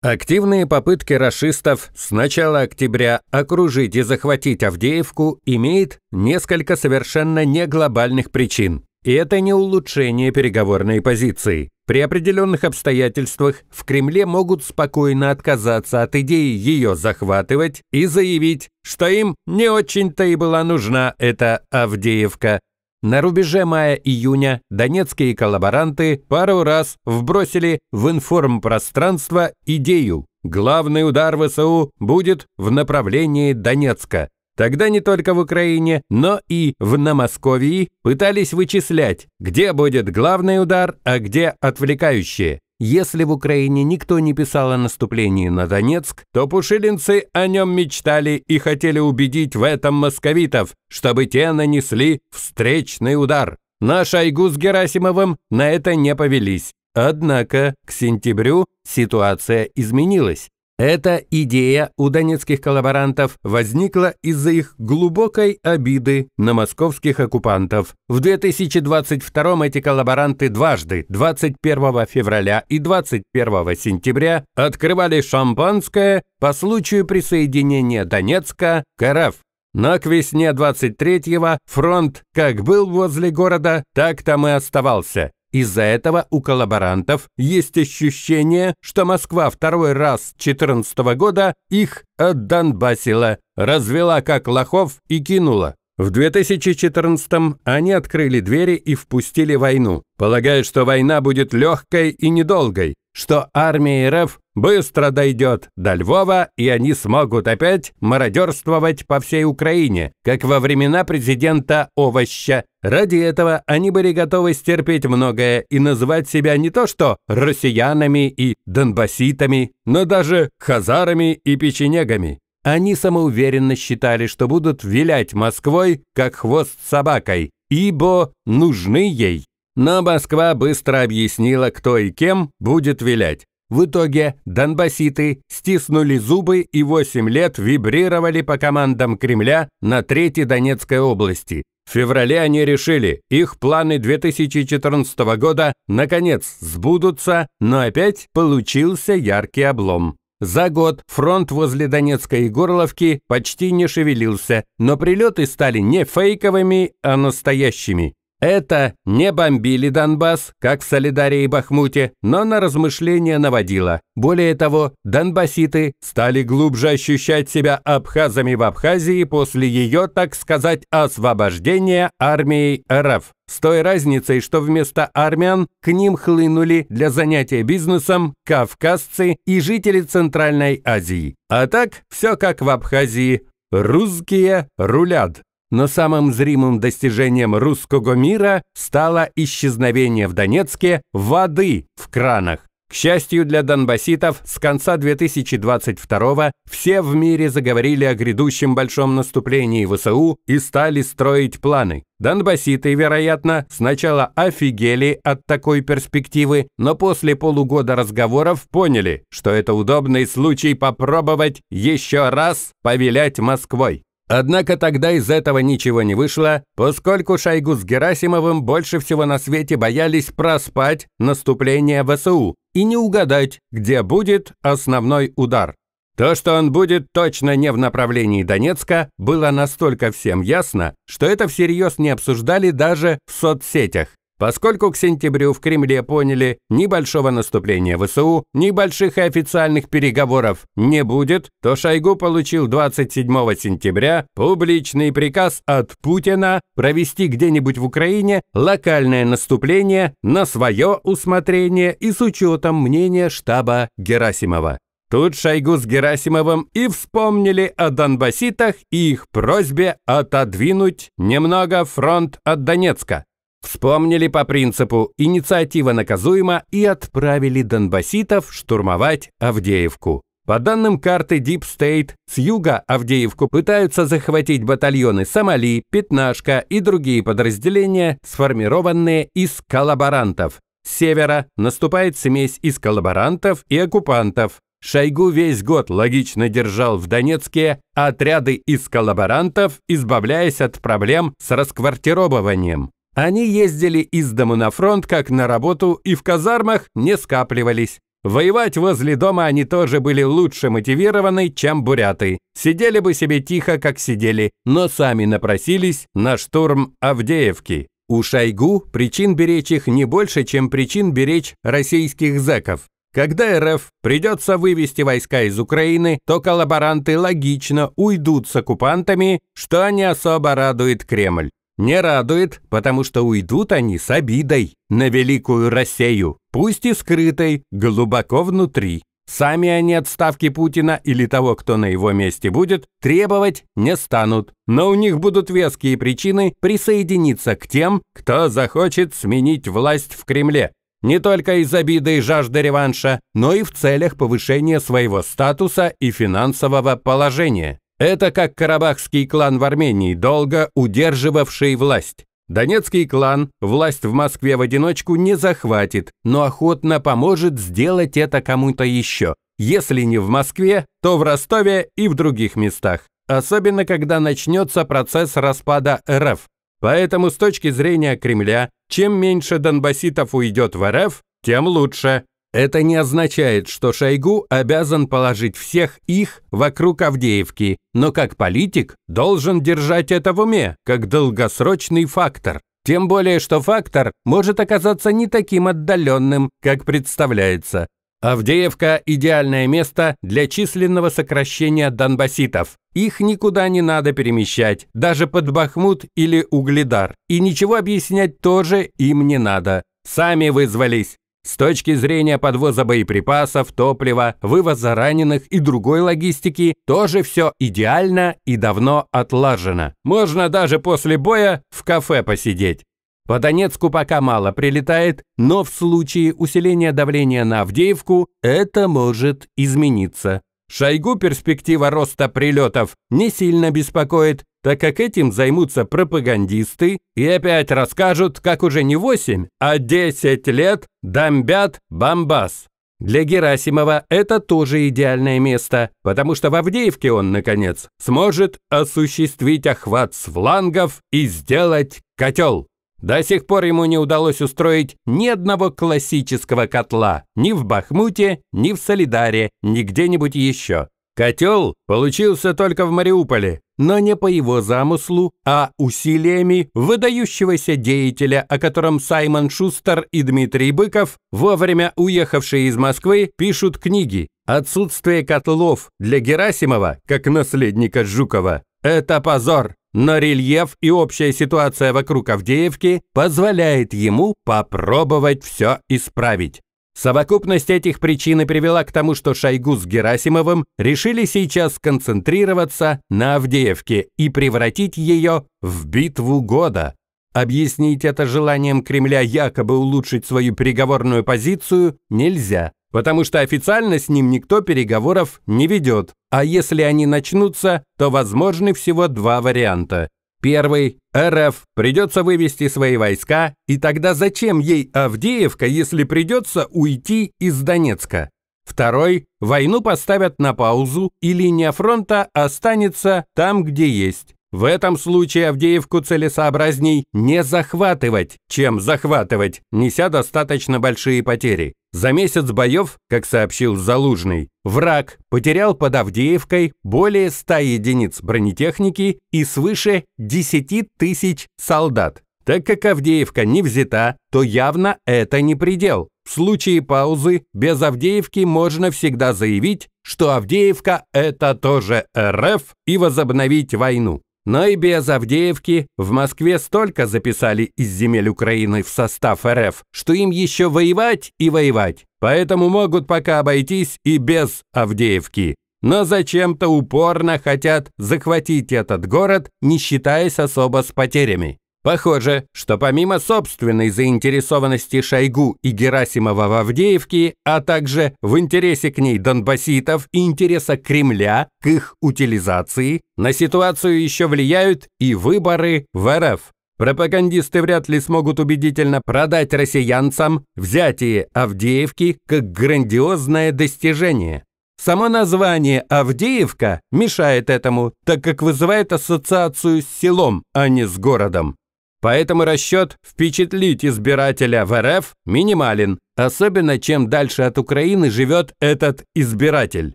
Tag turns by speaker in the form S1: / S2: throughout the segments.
S1: Активные попытки расистов с начала октября окружить и захватить Авдеевку имеют несколько совершенно не глобальных причин. И это не улучшение переговорной позиции. При определенных обстоятельствах в Кремле могут спокойно отказаться от идеи ее захватывать и заявить, что им не очень-то и была нужна эта Авдеевка, на рубеже мая-июня донецкие коллаборанты пару раз вбросили в информпространство идею «Главный удар ВСУ будет в направлении Донецка». Тогда не только в Украине, но и в Намосковии пытались вычислять, где будет главный удар, а где отвлекающие. Если в Украине никто не писал о наступлении на Донецк, то пушилинцы о нем мечтали и хотели убедить в этом московитов, чтобы те нанесли встречный удар. Наш Айгу с Герасимовым на это не повелись. Однако к сентябрю ситуация изменилась. Эта идея у донецких коллаборантов возникла из-за их глубокой обиды на московских оккупантов. В 2022 эти коллаборанты дважды, 21 февраля и 21 сентября, открывали шампанское по случаю присоединения Донецка к РФ. Но к весне 23-го фронт как был возле города, так там и оставался. Из-за этого у коллаборантов есть ощущение, что Москва второй раз 14 -го года их отдонбасила, развела как лохов и кинула. В 2014-м они открыли двери и впустили войну, полагая, что война будет легкой и недолгой, что армия РФ быстро дойдет до Львова, и они смогут опять мародерствовать по всей Украине, как во времена президента Овоща. Ради этого они были готовы стерпеть многое и называть себя не то что россиянами и донбасситами, но даже хазарами и печенегами. Они самоуверенно считали, что будут вилять Москвой, как хвост собакой, ибо нужны ей но Москва быстро объяснила, кто и кем будет вилять. В итоге донбасситы стиснули зубы и 8 лет вибрировали по командам Кремля на Третьей Донецкой области. В феврале они решили, их планы 2014 года наконец сбудутся, но опять получился яркий облом. За год фронт возле Донецкой и Горловки почти не шевелился, но прилеты стали не фейковыми, а настоящими. Это не бомбили Донбасс, как в Солидарии и Бахмуте, но на размышления наводило. Более того, донбасситы стали глубже ощущать себя абхазами в Абхазии после ее, так сказать, освобождения армией РФ. С той разницей, что вместо армян к ним хлынули для занятия бизнесом кавказцы и жители Центральной Азии. А так все как в Абхазии. Русские рулят но самым зримым достижением русского мира стало исчезновение в Донецке воды в кранах. К счастью для донбасситов, с конца 2022 все в мире заговорили о грядущем большом наступлении ВСУ и стали строить планы. Донбасситы, вероятно, сначала офигели от такой перспективы, но после полугода разговоров поняли, что это удобный случай попробовать еще раз повелять Москвой. Однако тогда из этого ничего не вышло, поскольку Шойгу с Герасимовым больше всего на свете боялись проспать наступление ВСУ и не угадать, где будет основной удар. То, что он будет точно не в направлении Донецка, было настолько всем ясно, что это всерьез не обсуждали даже в соцсетях. Поскольку к сентябрю в Кремле поняли, ни большого наступления ВСУ, ни больших и официальных переговоров не будет, то Шойгу получил 27 сентября публичный приказ от Путина провести где-нибудь в Украине локальное наступление на свое усмотрение и с учетом мнения штаба Герасимова. Тут Шойгу с Герасимовым и вспомнили о донбасситах и их просьбе отодвинуть немного фронт от Донецка. Вспомнили по принципу «инициатива наказуема» и отправили донбасситов штурмовать Авдеевку. По данным карты Deep State, с юга Авдеевку пытаются захватить батальоны Сомали, Пятнашка и другие подразделения, сформированные из коллаборантов. С севера наступает смесь из коллаборантов и оккупантов. Шойгу весь год логично держал в Донецке отряды из коллаборантов, избавляясь от проблем с расквартировыванием. Они ездили из дома на фронт, как на работу, и в казармах не скапливались. Воевать возле дома они тоже были лучше мотивированы, чем буряты. Сидели бы себе тихо, как сидели, но сами напросились на штурм Авдеевки. У Шойгу причин беречь их не больше, чем причин беречь российских зэков. Когда РФ придется вывести войска из Украины, то коллаборанты логично уйдут с оккупантами, что не особо радует Кремль. Не радует, потому что уйдут они с обидой на великую Россию, пусть и скрытой, глубоко внутри. Сами они отставки Путина или того, кто на его месте будет, требовать не станут. Но у них будут веские причины присоединиться к тем, кто захочет сменить власть в Кремле. Не только из обиды и жажды реванша, но и в целях повышения своего статуса и финансового положения. Это как карабахский клан в Армении, долго удерживавший власть. Донецкий клан власть в Москве в одиночку не захватит, но охотно поможет сделать это кому-то еще. Если не в Москве, то в Ростове и в других местах. Особенно, когда начнется процесс распада РФ. Поэтому с точки зрения Кремля, чем меньше донбасситов уйдет в РФ, тем лучше. Это не означает, что Шойгу обязан положить всех их вокруг Авдеевки, но как политик должен держать это в уме, как долгосрочный фактор. Тем более, что фактор может оказаться не таким отдаленным, как представляется. Авдеевка – идеальное место для численного сокращения донбасситов. Их никуда не надо перемещать, даже под Бахмут или Угледар. И ничего объяснять тоже им не надо. Сами вызвались. С точки зрения подвоза боеприпасов, топлива, вывоза раненых и другой логистики, тоже все идеально и давно отлажено. Можно даже после боя в кафе посидеть. По Донецку пока мало прилетает, но в случае усиления давления на Авдеевку это может измениться. Шойгу перспектива роста прилетов не сильно беспокоит, так как этим займутся пропагандисты и опять расскажут, как уже не 8, а 10 лет дамбят Бомбас. Для Герасимова это тоже идеальное место, потому что в Авдеевке он, наконец, сможет осуществить охват с флангов и сделать котел. До сих пор ему не удалось устроить ни одного классического котла, ни в Бахмуте, ни в Солидаре, ни где-нибудь еще. Котел получился только в Мариуполе, но не по его замыслу, а усилиями выдающегося деятеля, о котором Саймон Шустер и Дмитрий Быков, вовремя уехавшие из Москвы, пишут книги. Отсутствие котлов для Герасимова, как наследника Жукова, это позор, но рельеф и общая ситуация вокруг Авдеевки позволяет ему попробовать все исправить. Совокупность этих причин и привела к тому, что Шойгу с Герасимовым решили сейчас сконцентрироваться на Авдеевке и превратить ее в битву года. Объяснить это желанием Кремля якобы улучшить свою переговорную позицию нельзя, потому что официально с ним никто переговоров не ведет, а если они начнутся, то возможны всего два варианта. Первый – РФ придется вывести свои войска, и тогда зачем ей Авдеевка, если придется уйти из Донецка? Второй – войну поставят на паузу, и линия фронта останется там, где есть. В этом случае Авдеевку целесообразней не захватывать, чем захватывать, неся достаточно большие потери. За месяц боев, как сообщил Залужный, враг потерял под Авдеевкой более 100 единиц бронетехники и свыше 10 тысяч солдат. Так как Авдеевка не взята, то явно это не предел. В случае паузы без Авдеевки можно всегда заявить, что Авдеевка – это тоже РФ, и возобновить войну но и без Авдеевки в Москве столько записали из земель Украины в состав РФ, что им еще воевать и воевать, поэтому могут пока обойтись и без Авдеевки. Но зачем-то упорно хотят захватить этот город, не считаясь особо с потерями. Похоже, что помимо собственной заинтересованности Шойгу и Герасимова в Авдеевке, а также в интересе к ней донбасситов и интереса Кремля к их утилизации, на ситуацию еще влияют и выборы в РФ. Пропагандисты вряд ли смогут убедительно продать россиянцам взятие Авдеевки как грандиозное достижение. Само название «Авдеевка» мешает этому, так как вызывает ассоциацию с селом, а не с городом. Поэтому расчет «впечатлить избирателя в РФ» минимален, особенно чем дальше от Украины живет этот избиратель.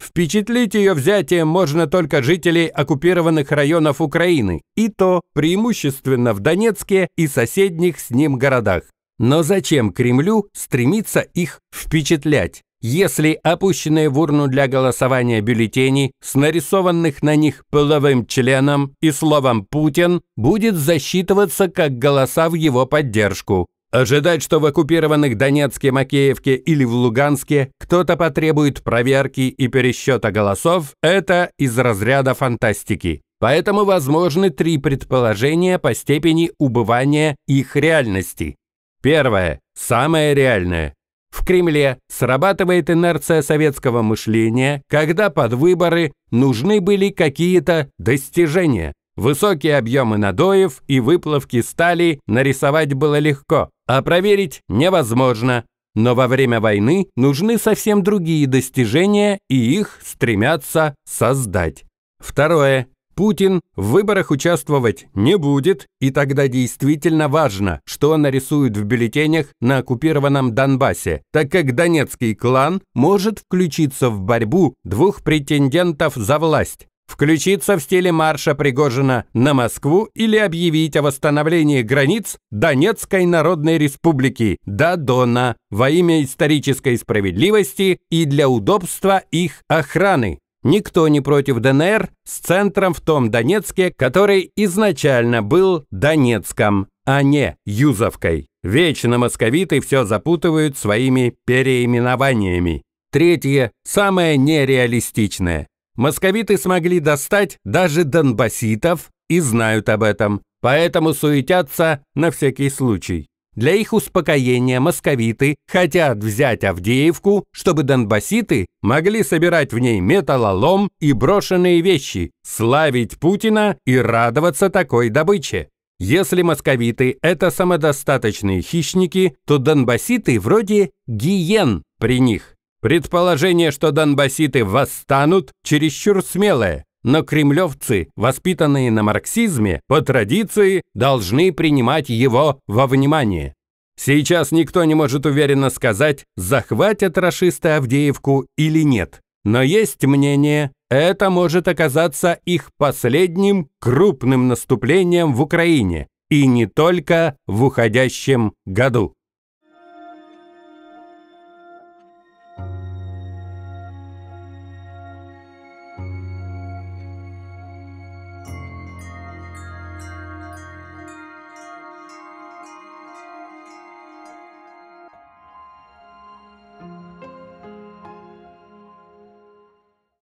S1: Впечатлить ее взятием можно только жителей оккупированных районов Украины, и то преимущественно в Донецке и соседних с ним городах. Но зачем Кремлю стремиться их впечатлять? если опущенные в урну для голосования бюллетени с нарисованных на них половым членом и словом «Путин» будет засчитываться как голоса в его поддержку. Ожидать, что в оккупированных Донецке, Макеевке или в Луганске кто-то потребует проверки и пересчета голосов, это из разряда фантастики. Поэтому возможны три предположения по степени убывания их реальности. Первое, самое реальное. В Кремле срабатывает инерция советского мышления, когда под выборы нужны были какие-то достижения. Высокие объемы надоев и выплавки стали нарисовать было легко, а проверить невозможно. Но во время войны нужны совсем другие достижения, и их стремятся создать. Второе. Путин в выборах участвовать не будет, и тогда действительно важно, что нарисуют в бюллетенях на оккупированном Донбассе, так как донецкий клан может включиться в борьбу двух претендентов за власть. Включиться в стиле марша Пригожина на Москву или объявить о восстановлении границ Донецкой Народной Республики до Дона во имя исторической справедливости и для удобства их охраны. Никто не против ДНР с центром в том Донецке, который изначально был Донецком, а не Юзовкой. Вечно московиты все запутывают своими переименованиями. Третье, самое нереалистичное. Московиты смогли достать даже донбасситов и знают об этом, поэтому суетятся на всякий случай. Для их успокоения московиты хотят взять Авдеевку, чтобы донбасситы могли собирать в ней металлолом и брошенные вещи, славить Путина и радоваться такой добыче. Если московиты – это самодостаточные хищники, то донбасситы вроде гиен при них. Предположение, что донбасситы восстанут, чересчур смелое но кремлевцы, воспитанные на марксизме, по традиции должны принимать его во внимание. Сейчас никто не может уверенно сказать, захватят рашисты Авдеевку или нет. Но есть мнение, это может оказаться их последним крупным наступлением в Украине, и не только в уходящем году.